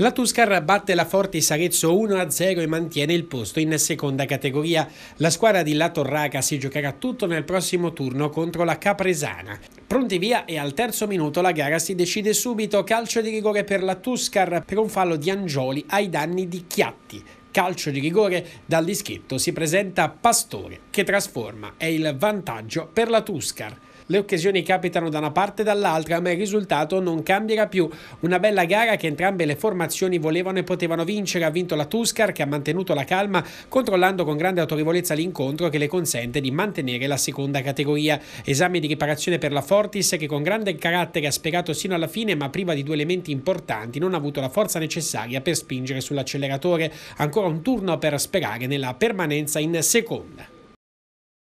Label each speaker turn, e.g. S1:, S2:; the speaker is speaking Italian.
S1: La Tuscar batte la Fortis Arezzo 1-0 e mantiene il posto in seconda categoria. La squadra di La Torraca si giocherà tutto nel prossimo turno contro la Capresana. Pronti via e al terzo minuto la gara si decide subito. Calcio di rigore per la Tuscar per un fallo di Angioli ai danni di Chiatti. Calcio di rigore dal dischetto si presenta Pastore che trasforma. È il vantaggio per la Tuscar le occasioni capitano da una parte e dall'altra, ma il risultato non cambierà più. Una bella gara che entrambe le formazioni volevano e potevano vincere. Ha vinto la Tuscar che ha mantenuto la calma, controllando con grande autorevolezza l'incontro che le consente di mantenere la seconda categoria. Esame di riparazione per la Fortis che con grande carattere ha spiegato sino alla fine, ma priva di due elementi importanti, non ha avuto la forza necessaria per spingere sull'acceleratore. Ancora un turno per sperare nella permanenza in seconda.